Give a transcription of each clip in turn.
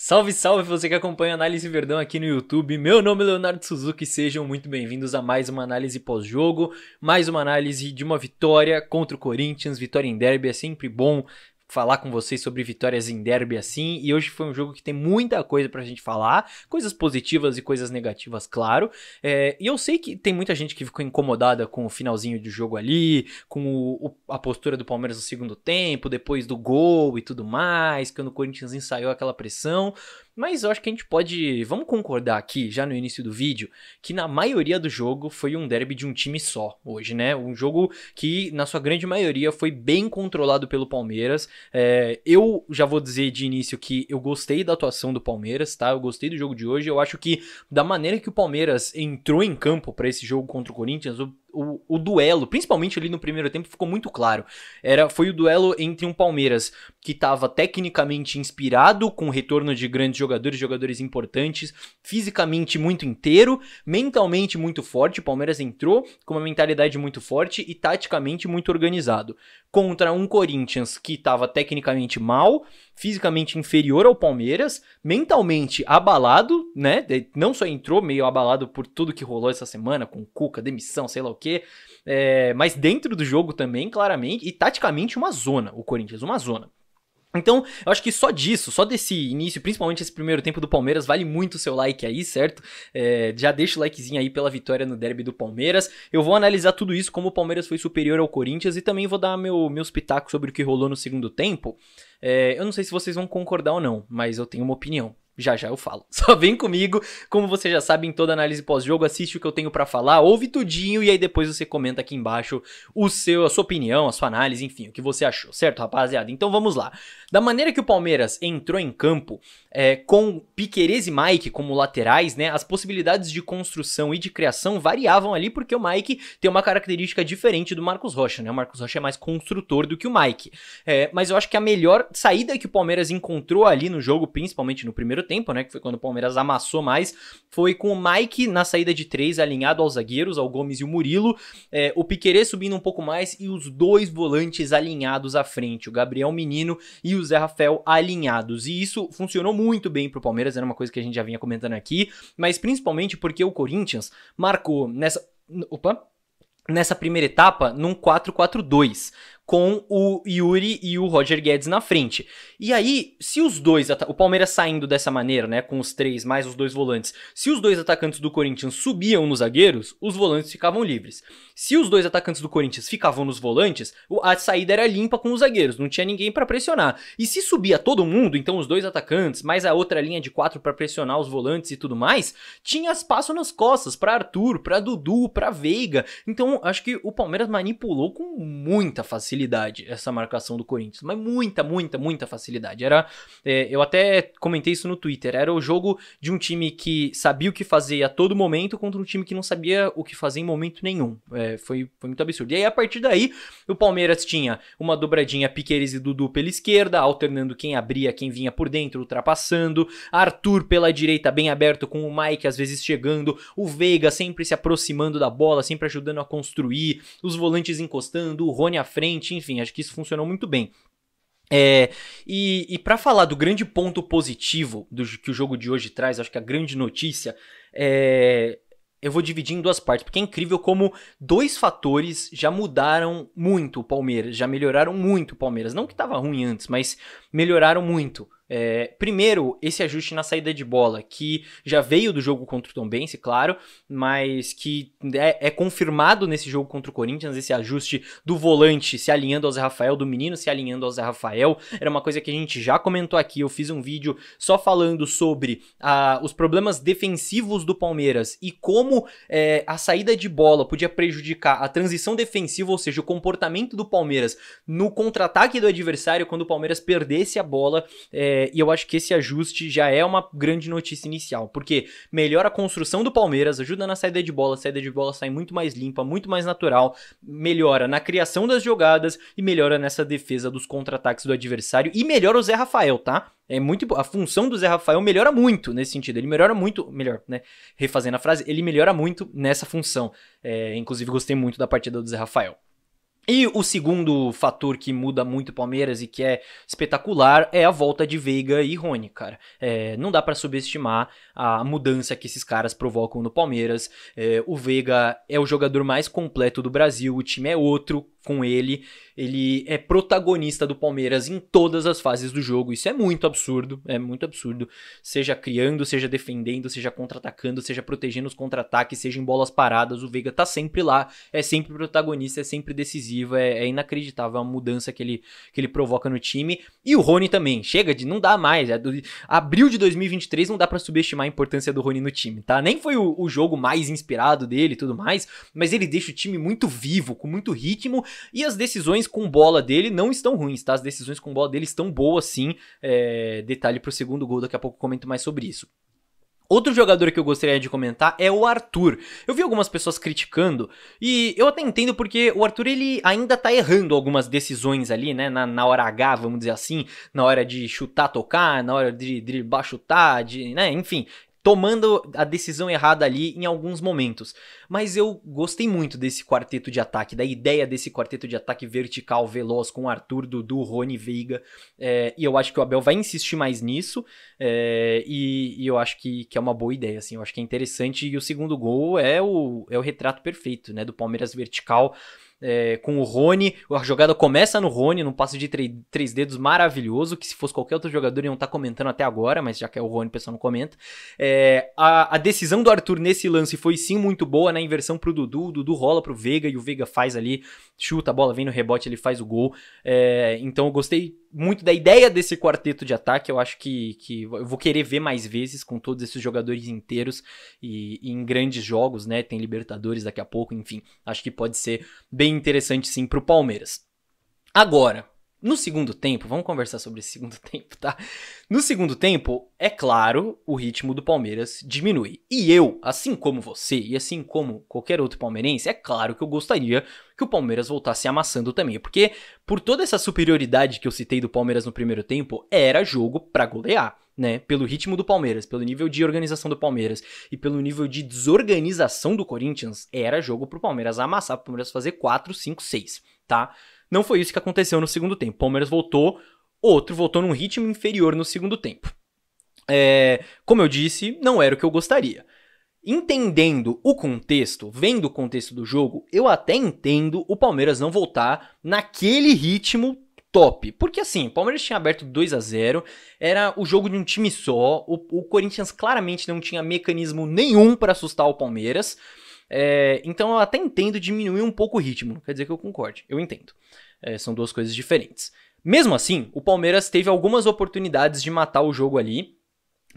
Salve, salve você que acompanha Análise Verdão aqui no YouTube. Meu nome é Leonardo Suzuki, sejam muito bem-vindos a mais uma análise pós-jogo, mais uma análise de uma vitória contra o Corinthians, vitória em derby é sempre bom falar com vocês sobre vitórias em derby assim. E hoje foi um jogo que tem muita coisa pra gente falar, coisas positivas e coisas negativas, claro. É, e eu sei que tem muita gente que ficou incomodada com o finalzinho do jogo ali, com o, o, a postura do Palmeiras no segundo tempo, depois do gol e tudo mais, quando o Corinthians ensaiou aquela pressão. Mas eu acho que a gente pode. Vamos concordar aqui, já no início do vídeo, que na maioria do jogo foi um derby de um time só hoje, né? Um jogo que, na sua grande maioria, foi bem controlado pelo Palmeiras. É, eu já vou dizer de início que eu gostei da atuação do Palmeiras, tá? Eu gostei do jogo de hoje. Eu acho que, da maneira que o Palmeiras entrou em campo para esse jogo contra o Corinthians, o, o, o duelo, principalmente ali no primeiro tempo, ficou muito claro. Era foi o duelo entre um Palmeiras que estava tecnicamente inspirado, com retorno de grandes jogadores, jogadores importantes, fisicamente muito inteiro, mentalmente muito forte. O Palmeiras entrou com uma mentalidade muito forte e taticamente muito organizado contra um Corinthians que estava tecnicamente mal, fisicamente inferior ao Palmeiras, mentalmente abalado, né? Não só entrou meio abalado por tudo que rolou essa semana, com Cuca, demissão, sei lá o quê, é, mas dentro do jogo também, claramente, e taticamente uma zona, o Corinthians, uma zona. Então, eu acho que só disso, só desse início, principalmente esse primeiro tempo do Palmeiras, vale muito o seu like aí, certo? É, já deixa o likezinho aí pela vitória no derby do Palmeiras. Eu vou analisar tudo isso, como o Palmeiras foi superior ao Corinthians e também vou dar meu, meus pitacos sobre o que rolou no segundo tempo. É, eu não sei se vocês vão concordar ou não, mas eu tenho uma opinião. Já já eu falo. Só vem comigo. Como você já sabe, em toda análise pós-jogo, assiste o que eu tenho para falar, ouve tudinho e aí depois você comenta aqui embaixo o seu, a sua opinião, a sua análise, enfim, o que você achou, certo, rapaziada? Então vamos lá. Da maneira que o Palmeiras entrou em campo, é, com Piquerez e Mike como laterais, né, as possibilidades de construção e de criação variavam ali porque o Mike tem uma característica diferente do Marcos Rocha, né? O Marcos Rocha é mais construtor do que o Mike. É, mas eu acho que a melhor saída que o Palmeiras encontrou ali no jogo, principalmente no primeiro tempo, né? Que foi quando o Palmeiras amassou mais, foi com o Mike na saída de três, alinhado aos zagueiros, ao Gomes e o Murilo, é, o Piquerez subindo um pouco mais e os dois volantes alinhados à frente, o Gabriel Menino e o Zé Rafael alinhados. E isso funcionou muito bem pro Palmeiras, era uma coisa que a gente já vinha comentando aqui, mas principalmente porque o Corinthians marcou nessa. Opa! nessa primeira etapa num 4-4-2, com o Yuri e o Roger Guedes na frente. E aí, se os dois, o Palmeiras saindo dessa maneira, né, com os três mais os dois volantes, se os dois atacantes do Corinthians subiam nos zagueiros, os volantes ficavam livres. Se os dois atacantes do Corinthians ficavam nos volantes, a saída era limpa com os zagueiros, não tinha ninguém para pressionar. E se subia todo mundo, então os dois atacantes, mais a outra linha de quatro para pressionar os volantes e tudo mais, tinha espaço nas costas para Arthur, para Dudu, para Veiga. Então, acho que o Palmeiras manipulou com muita facilidade facilidade essa marcação do Corinthians. Mas muita, muita, muita facilidade. Era, é, eu até comentei isso no Twitter. Era o jogo de um time que sabia o que fazer a todo momento contra um time que não sabia o que fazer em momento nenhum. É, foi, foi muito absurdo. E aí, a partir daí, o Palmeiras tinha uma dobradinha Piqueires e Dudu pela esquerda, alternando quem abria, quem vinha por dentro, ultrapassando. Arthur pela direita, bem aberto, com o Mike às vezes chegando. O Veiga sempre se aproximando da bola, sempre ajudando a construir. Os volantes encostando, o Rony à frente enfim, acho que isso funcionou muito bem. É, e, e para falar do grande ponto positivo do, que o jogo de hoje traz, acho que a grande notícia é, eu vou dividir em duas partes, porque é incrível como dois fatores já mudaram muito o Palmeiras, já melhoraram muito o Palmeiras. Não que estava ruim antes, mas melhoraram muito. É, primeiro, esse ajuste na saída de bola, que já veio do jogo contra o Tombense, claro, mas que é, é, confirmado nesse jogo contra o Corinthians, esse ajuste do volante se alinhando ao Zé Rafael, do menino se alinhando ao Zé Rafael. Era uma coisa que a gente já comentou aqui, eu fiz um vídeo só falando sobre ah, os problemas defensivos do Palmeiras e como é, a saída de bola podia prejudicar a transição defensiva, ou seja, o comportamento do Palmeiras no contra-ataque do adversário quando o Palmeiras perdesse a bola. É, é, e eu acho que esse ajuste já é uma grande notícia inicial, porque melhora a construção do Palmeiras, ajuda na saída de bola, a saída de bola sai muito mais limpa, muito mais natural, melhora na criação das jogadas e melhora nessa defesa dos contra-ataques do adversário e melhora o Zé Rafael, tá? É muito a função do Zé Rafael melhora muito nesse sentido. Ele melhora muito, melhor, né? Refazendo a frase, ele melhora muito nessa função. É, inclusive gostei muito da partida do Zé Rafael. E o segundo fator que muda muito o Palmeiras e que é espetacular é a volta de Veiga e Rony, cara. É, não dá para subestimar a mudança que esses caras provocam no Palmeiras. É, o Veiga é o jogador mais completo do Brasil, o time é outro com ele. Ele é protagonista do Palmeiras em todas as fases do jogo. Isso é muito absurdo, é muito absurdo. Seja criando, seja defendendo, seja contra-atacando, seja protegendo os contra-ataques, seja em bolas paradas, o Veiga tá sempre lá, é sempre protagonista, é sempre decisivo, é, é inacreditável a mudança que ele, que ele provoca no time. E o Rony também, chega de não dá mais. É do, abril de 2023 não dá para subestimar a importância do Rony no time, tá? Nem foi o, o jogo mais inspirado dele e tudo mais, mas ele deixa o time muito vivo, com muito ritmo e as decisões com bola dele não estão ruins, tá? As decisões com bola dele estão boas sim. É, detalhe pro segundo gol, daqui a pouco comento mais sobre isso. Outro jogador que eu gostaria de comentar é o Arthur. Eu vi algumas pessoas criticando e eu até entendo porque o Arthur ele ainda tá errando algumas decisões ali, né? Na, na hora H, vamos dizer assim, na hora de chutar, tocar, na hora de driblar, chutar, de, né? Enfim, tomando a decisão errada ali em alguns momentos. Mas eu gostei muito desse quarteto de ataque, da ideia desse quarteto de ataque vertical, veloz, com Arthur, Dudu, Rony, Veiga. É, e eu acho que o Abel vai insistir mais nisso. É, e, e, eu acho que, que é uma boa ideia, assim. Eu acho que é interessante. E o segundo gol é o, é o retrato perfeito, né? Do Palmeiras vertical é, com o Rony. A jogada começa no Rony, num passe de três dedos maravilhoso, que se fosse qualquer outro jogador iam estar tá comentando até agora, mas já que é o Rony, o pessoal não comenta. É, a, a, decisão do Arthur nesse lance foi sim muito boa, na inversão pro Dudu. O Dudu rola pro Veiga e o Veiga faz ali, chuta a bola, vem no rebote, ele faz o gol. É, então eu gostei muito da ideia desse quarteto de ataque. Eu acho que, que eu vou querer ver mais vezes com todos esses jogadores inteiros e, e, em grandes jogos, né? Tem Libertadores daqui a pouco, enfim. Acho que pode ser bem interessante sim pro Palmeiras. Agora, no segundo tempo, vamos conversar sobre esse segundo tempo, tá? No segundo tempo, é claro, o ritmo do Palmeiras diminui. E eu, assim como você e assim como qualquer outro palmeirense, é claro que eu gostaria que o Palmeiras voltasse amassando também, porque por toda essa superioridade que eu citei do Palmeiras no primeiro tempo, era jogo para golear. Né, pelo ritmo do Palmeiras, pelo nível de organização do Palmeiras e pelo nível de desorganização do Corinthians, era jogo pro Palmeiras amassar, pro Palmeiras fazer 4, 5, 6, tá? Não foi isso que aconteceu no segundo tempo. O Palmeiras voltou, outro voltou num ritmo inferior no segundo tempo. É, como eu disse, não era o que eu gostaria. Entendendo o contexto, vendo o contexto do jogo, eu até entendo o Palmeiras não voltar naquele ritmo top. Porque assim, o Palmeiras tinha aberto 2 a 0 era o jogo de um time só, o, o Corinthians claramente não tinha mecanismo nenhum para assustar o Palmeiras. É, então eu até entendo diminuir um pouco o ritmo, não quer dizer que eu concorde, eu entendo. É, são duas coisas diferentes. Mesmo assim, o Palmeiras teve algumas oportunidades de matar o jogo ali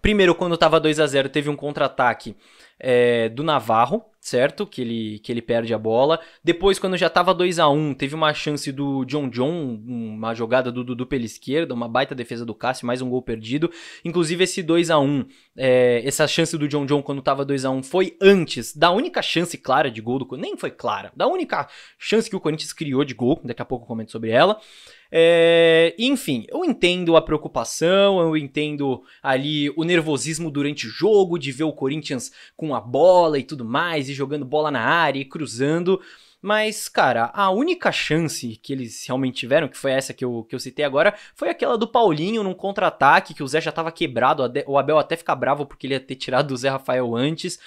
Primeiro, quando estava 2 a 0 teve um contra-ataque é, do Navarro, certo? Que ele, que ele perde a bola. Depois, quando já estava 2 a 1 teve uma chance do John John, uma jogada do Dudu pela esquerda, uma baita defesa do Cássio, mais um gol perdido. Inclusive, esse 2 a 1 é, essa chance do John John quando estava 2 a 1 foi antes da única chance clara de gol do Nem foi clara, da única chance que o Corinthians criou de gol, daqui a pouco eu comento sobre ela. É, enfim, eu entendo a preocupação, eu entendo ali o nervosismo durante o jogo, de ver o Corinthians com a bola e tudo mais, e jogando bola na área e cruzando. Mas, cara, a única chance que eles realmente tiveram, que foi essa que eu, que eu citei agora, foi aquela do Paulinho num contra-ataque, que o Zé já tava quebrado, o Abel até fica bravo porque ele ia ter tirado o Zé Rafael antes.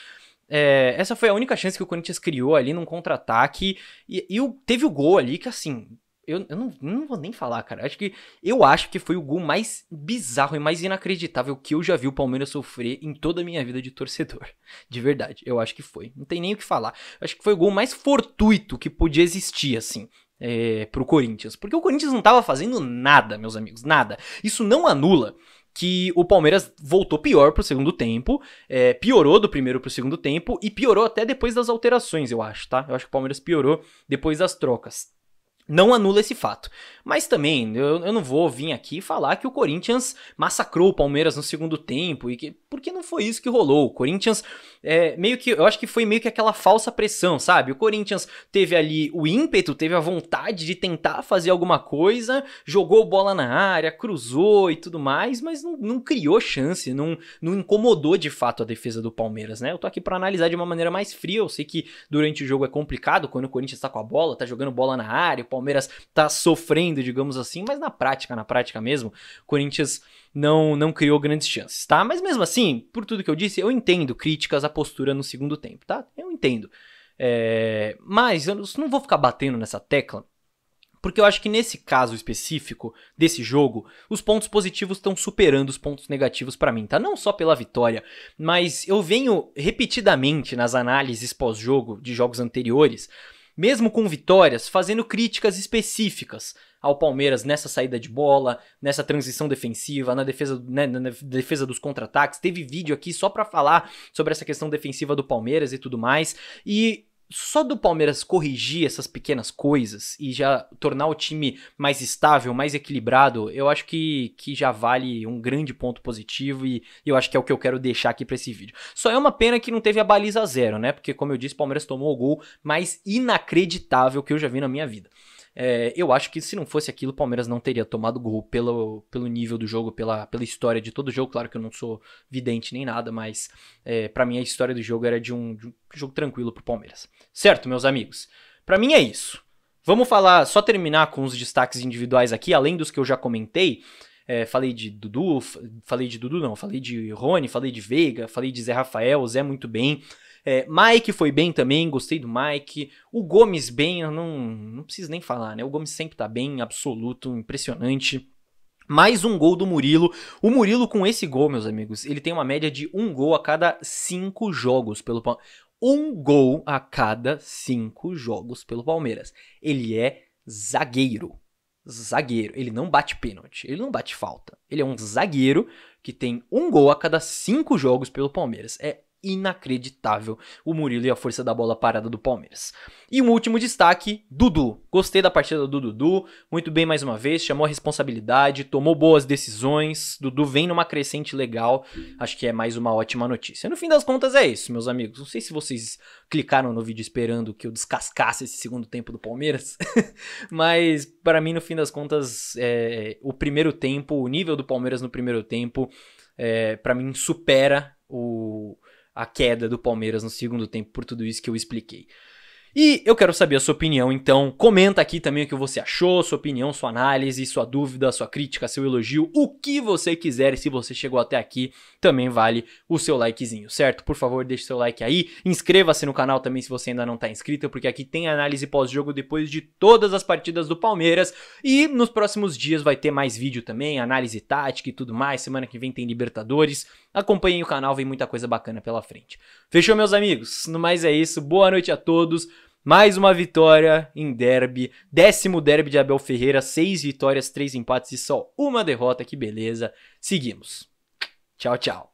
É, essa foi a única chance que o Corinthians criou ali num contra-ataque. E, e teve o gol ali que, assim, eu, eu não, não vou nem falar, cara. Acho que eu acho que foi o gol mais bizarro e mais inacreditável que eu já vi o Palmeiras sofrer em toda a minha vida de torcedor. De verdade, eu acho que foi. Não tem nem o que falar. Eu acho que foi o gol mais fortuito que podia existir, assim é, pro Corinthians. Porque o Corinthians não estava fazendo nada, meus amigos, nada. Isso não anula que o Palmeiras voltou pior pro segundo tempo, é, piorou do primeiro pro segundo tempo e piorou até depois das alterações, eu acho, tá? Eu acho que o Palmeiras piorou depois das trocas não anula esse fato. Mas também, eu, eu, não vou vir aqui falar que o Corinthians massacrou o Palmeiras no segundo tempo, e que, porque não foi isso que rolou. O Corinthians, é, meio que, eu acho que foi meio que aquela falsa pressão, sabe? O Corinthians teve ali o ímpeto, teve a vontade de tentar fazer alguma coisa, jogou bola na área, cruzou e tudo mais, mas não, não criou chance, não, não incomodou de fato a defesa do Palmeiras, né? Eu tô aqui para analisar de uma maneira mais fria, eu sei que durante o jogo é complicado, quando o Corinthians tá com a bola, tá jogando bola na área, Palmeiras está sofrendo, digamos assim, mas na prática, na prática mesmo, Corinthians não, não criou grandes chances, tá? Mas mesmo assim, por tudo que eu disse, eu entendo críticas à postura no segundo tempo, tá? Eu entendo. É, mas eu não vou ficar batendo nessa tecla, porque eu acho que nesse caso específico desse jogo, os pontos positivos estão superando os pontos negativos para mim, tá? Não só pela vitória, mas eu venho repetidamente nas análises pós-jogo de jogos anteriores mesmo com vitórias, fazendo críticas específicas ao Palmeiras nessa saída de bola, nessa transição defensiva, na defesa, né, na defesa dos contra-ataques. Teve vídeo aqui só para falar sobre essa questão defensiva do Palmeiras e tudo mais. E só do Palmeiras corrigir essas pequenas coisas e já tornar o time mais estável, mais equilibrado, eu acho que, que já vale um grande ponto positivo e eu acho que é o que eu quero deixar aqui para esse vídeo. Só é uma pena que não teve a baliza zero, né? Porque, como eu disse, o Palmeiras tomou o gol mais inacreditável que eu já vi na minha vida. É, eu acho que se não fosse aquilo, o Palmeiras não teria tomado gol pelo, pelo nível do jogo, pela, pela história de todo o jogo. Claro que eu não sou vidente nem nada, mas é, para mim a história do jogo era de um, de um jogo tranquilo pro Palmeiras. Certo, meus amigos? Para mim é isso. Vamos falar, só terminar com os destaques individuais aqui, além dos que eu já comentei. É, falei de Dudu, falei de Dudu não, falei de Rony, falei de Veiga, falei de Zé Rafael, Zé muito bem. É, Mike foi bem também, gostei do Mike. O Gomes bem, eu não, não preciso nem falar, né? O Gomes sempre tá bem, absoluto, impressionante. Mais um gol do Murilo. O Murilo, com esse gol, meus amigos, ele tem uma média de um gol a cada cinco jogos pelo Um gol a cada cinco jogos pelo Palmeiras. Ele é zagueiro. Zagueiro. Ele não bate pênalti. Ele não bate falta. Ele é um zagueiro que tem um gol a cada cinco jogos pelo Palmeiras. É inacreditável o Murilo e a força da bola parada do Palmeiras. E um último destaque, Dudu. Gostei da partida do Dudu, muito bem mais uma vez, chamou a responsabilidade, tomou boas decisões. Dudu vem numa crescente legal, acho que é mais uma ótima notícia. No fim das contas é isso, meus amigos. Não sei se vocês clicaram no vídeo esperando que eu descascasse esse segundo tempo do Palmeiras, mas para mim no fim das contas é, o primeiro tempo, o nível do Palmeiras no primeiro tempo, é, para mim supera o, a queda do Palmeiras no segundo tempo por tudo isso que eu expliquei. E eu quero saber a sua opinião, então comenta aqui também o que você achou, sua opinião, sua análise, sua dúvida, sua crítica, seu elogio, o que você quiser. E se você chegou até aqui, também vale o seu likezinho, certo? Por favor, deixe seu like aí, inscreva-se no canal também se você ainda não está inscrito, porque aqui tem análise pós-jogo depois de todas as partidas do Palmeiras e nos próximos dias vai ter mais vídeo também, análise tática e tudo mais. Semana que vem tem Libertadores. Acompanhem o canal, vem muita coisa bacana pela frente. Fechou, meus amigos? No mais é isso. Boa noite a todos. Mais uma vitória em derby. Décimo derby de Abel Ferreira. Seis vitórias, três empates e só uma derrota. Que beleza. Seguimos. Tchau, tchau.